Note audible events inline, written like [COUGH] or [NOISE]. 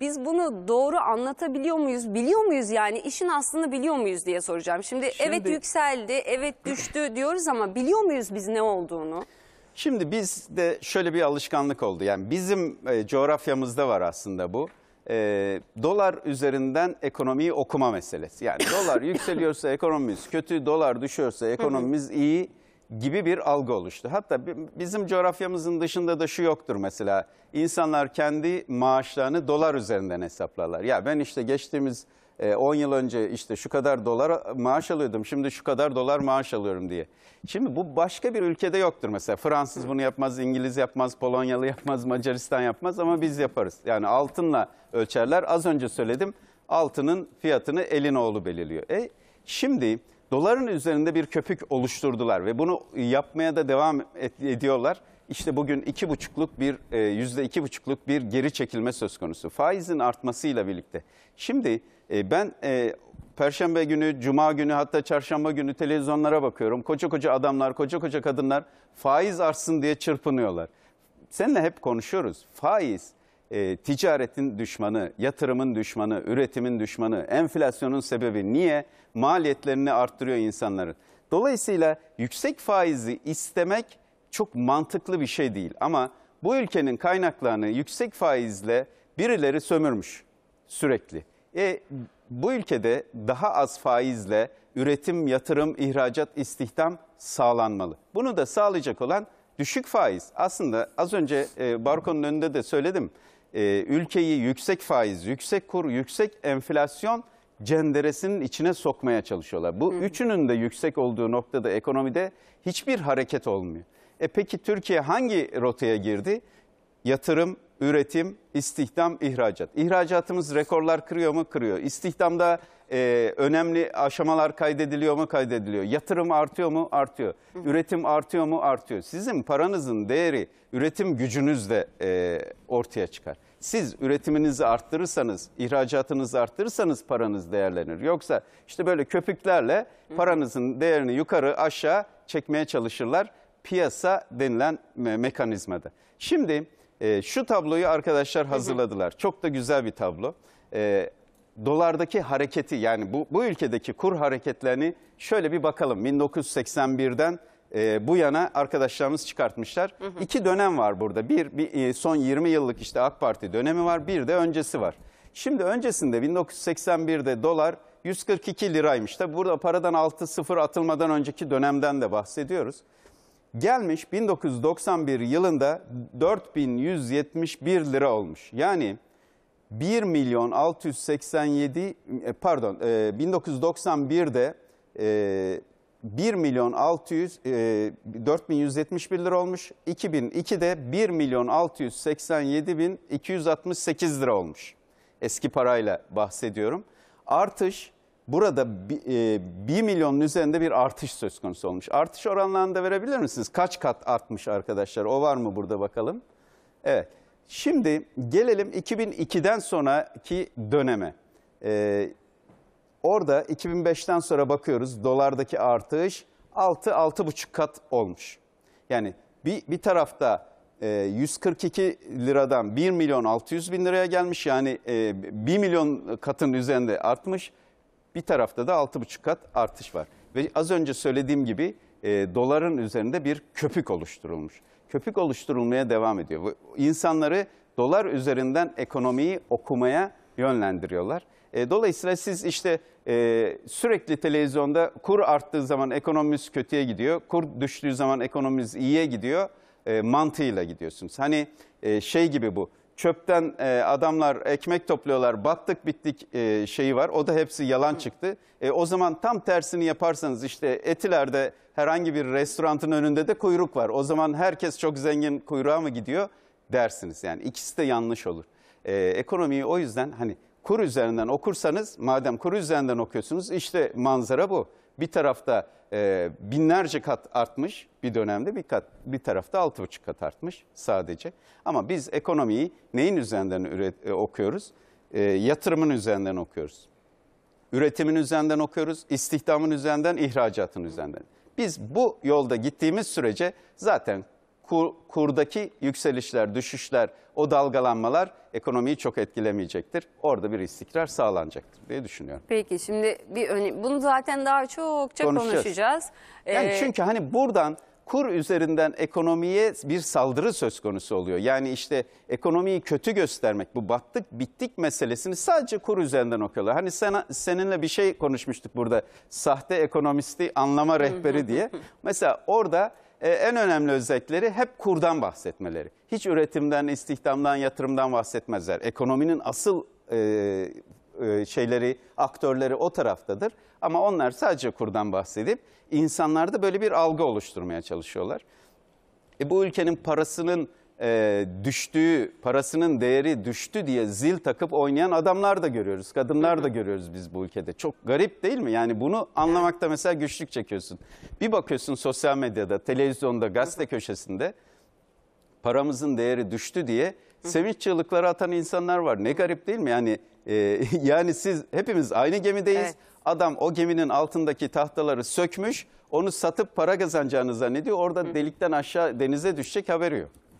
biz bunu doğru anlatabiliyor muyuz? Biliyor muyuz yani işin aslını biliyor muyuz diye soracağım. Şimdi, Şimdi evet yükseldi, evet düştü diyoruz ama biliyor muyuz biz ne olduğunu? Şimdi biz de şöyle bir alışkanlık oldu. Yani bizim e, coğrafyamızda var aslında bu. E, dolar üzerinden ekonomiyi okuma meselesi. Yani dolar [LAUGHS] yükseliyorsa ekonomimiz kötü, dolar düşüyorsa ekonomimiz iyi gibi bir algı oluştu. Hatta bizim coğrafyamızın dışında da şu yoktur mesela. İnsanlar kendi maaşlarını dolar üzerinden hesaplarlar. Ya ben işte geçtiğimiz 10 e, yıl önce işte şu kadar dolar maaş alıyordum, şimdi şu kadar dolar maaş alıyorum diye. Şimdi bu başka bir ülkede yoktur mesela. Fransız bunu yapmaz, İngiliz yapmaz, Polonyalı yapmaz, Macaristan yapmaz ama biz yaparız. Yani altınla ölçerler. Az önce söyledim, altının fiyatını elin oğlu belirliyor. E şimdi doların üzerinde bir köpük oluşturdular ve bunu yapmaya da devam ediyorlar. İşte bugün iki buçukluk bir e, yüzde iki buçukluk bir geri çekilme söz konusu. Faizin artmasıyla birlikte. Şimdi e, ben e, Perşembe günü, Cuma günü hatta Çarşamba günü televizyonlara bakıyorum. Koca koca adamlar, koca koca kadınlar faiz artsın diye çırpınıyorlar. Seninle hep konuşuyoruz. Faiz e, ticaretin düşmanı, yatırımın düşmanı, üretimin düşmanı, enflasyonun sebebi. Niye? Maliyetlerini arttırıyor insanların. Dolayısıyla yüksek faizi istemek çok mantıklı bir şey değil. Ama bu ülkenin kaynaklarını yüksek faizle birileri sömürmüş sürekli. E, bu ülkede daha az faizle üretim, yatırım, ihracat, istihdam sağlanmalı. Bunu da sağlayacak olan düşük faiz. Aslında az önce e, Barkon'un önünde de söyledim e, ülkeyi yüksek faiz, yüksek kur, yüksek enflasyon cenderesinin içine sokmaya çalışıyorlar. Bu Hı. üçünün de yüksek olduğu noktada ekonomide hiçbir hareket olmuyor. E peki Türkiye hangi rotaya girdi? Yatırım, üretim, istihdam, ihracat. İhracatımız rekorlar kırıyor mu? Kırıyor. İstihdamda e, önemli aşamalar kaydediliyor mu? Kaydediliyor. Yatırım artıyor mu? Artıyor. Üretim artıyor mu? Artıyor. Sizin paranızın değeri üretim gücünüz de e, ortaya çıkar. Siz üretiminizi arttırırsanız, ihracatınızı arttırırsanız paranız değerlenir. Yoksa işte böyle köpüklerle paranızın değerini yukarı aşağı çekmeye çalışırlar piyasa denilen me mekanizmada. Şimdi e, şu tabloyu arkadaşlar hazırladılar. Çok da güzel bir tablo. E, dolardaki hareketi yani bu, bu ülkedeki kur hareketlerini şöyle bir bakalım. 1981'den e, bu yana arkadaşlarımız çıkartmışlar. Hı hı. İki dönem var burada. Bir, bir e, son 20 yıllık işte AK Parti dönemi var. Bir de öncesi var. Şimdi öncesinde 1981'de dolar 142 liraymış. Tabi burada paradan 6 sıfır atılmadan önceki dönemden de bahsediyoruz. Gelmiş 1991 yılında 4171 lira olmuş. Yani 1 milyon 687 e, pardon 1991'de e, 1 e, milyon 600 4171 lira olmuş. 2002'de 1 milyon 687 bin 268 lira olmuş. Eski parayla bahsediyorum. Artış burada 1 milyonun üzerinde bir artış söz konusu olmuş. Artış oranlarını da verebilir misiniz? Kaç kat artmış arkadaşlar? O var mı burada bakalım? Evet. Şimdi gelelim 2002'den sonraki döneme. Ee, orada 2005'ten sonra bakıyoruz dolardaki artış 6-6,5 kat olmuş. Yani bir, bir tarafta e, 142 liradan 1 milyon 600 bin liraya gelmiş yani e, 1 milyon katın üzerinde artmış. Bir tarafta da 6,5 kat artış var. Ve az önce söylediğim gibi e, doların üzerinde bir köpük oluşturulmuş. Köpük oluşturulmaya devam ediyor. İnsanları dolar üzerinden ekonomiyi okumaya yönlendiriyorlar. E, dolayısıyla siz işte e, sürekli televizyonda kur arttığı zaman ekonomimiz kötüye gidiyor, kur düştüğü zaman ekonomimiz iyiye gidiyor e, mantığıyla gidiyorsunuz. Hani e, şey gibi bu çöpten e, adamlar ekmek topluyorlar battık bittik e, şeyi var. O da hepsi yalan çıktı. E, o zaman tam tersini yaparsanız işte Etiler'de herhangi bir restoranın önünde de kuyruk var. O zaman herkes çok zengin kuyruğa mı gidiyor dersiniz. Yani ikisi de yanlış olur. E, ekonomiyi o yüzden hani kur üzerinden okursanız madem kur üzerinden okuyorsunuz işte manzara bu. Bir tarafta e, binlerce kat artmış bir dönemde bir, kat, bir tarafta altı buçuk kat artmış sadece. Ama biz ekonomiyi neyin üzerinden üret, e, okuyoruz? E, yatırımın üzerinden okuyoruz. Üretimin üzerinden okuyoruz, istihdamın üzerinden, ihracatın üzerinden. Biz bu yolda gittiğimiz sürece zaten kur, kurdaki yükselişler, düşüşler, o dalgalanmalar ekonomiyi çok etkilemeyecektir. Orada bir istikrar sağlanacaktır diye düşünüyorum. Peki şimdi bir bunu zaten daha çokça konuşacağız. konuşacağız. Ee... çünkü hani buradan kur üzerinden ekonomiye bir saldırı söz konusu oluyor. Yani işte ekonomiyi kötü göstermek, bu battık bittik meselesini sadece kur üzerinden okuyorlar. Hani sen, seninle bir şey konuşmuştuk burada, sahte ekonomisti anlama rehberi diye. Mesela orada e, en önemli özellikleri hep kurdan bahsetmeleri. Hiç üretimden, istihdamdan, yatırımdan bahsetmezler. Ekonominin asıl e, e, şeyleri, aktörleri o taraftadır. Ama onlar sadece kurdan bahsedip insanlarda böyle bir algı oluşturmaya çalışıyorlar. E, bu ülkenin parasının e, düştüğü, parasının değeri düştü diye zil takıp oynayan adamlar da görüyoruz. Kadınlar da görüyoruz biz bu ülkede. Çok garip değil mi? Yani bunu anlamakta mesela güçlük çekiyorsun. Bir bakıyorsun sosyal medyada, televizyonda, gazete köşesinde paramızın değeri düştü diye sevinç çığlıkları atan insanlar var. Ne garip değil mi? Yani e, [LAUGHS] yani siz hepimiz aynı gemideyiz. Evet. Adam o geminin altındaki tahtaları sökmüş, onu satıp para kazanacağını zannediyor. Orada delikten aşağı denize düşecek haberi yok.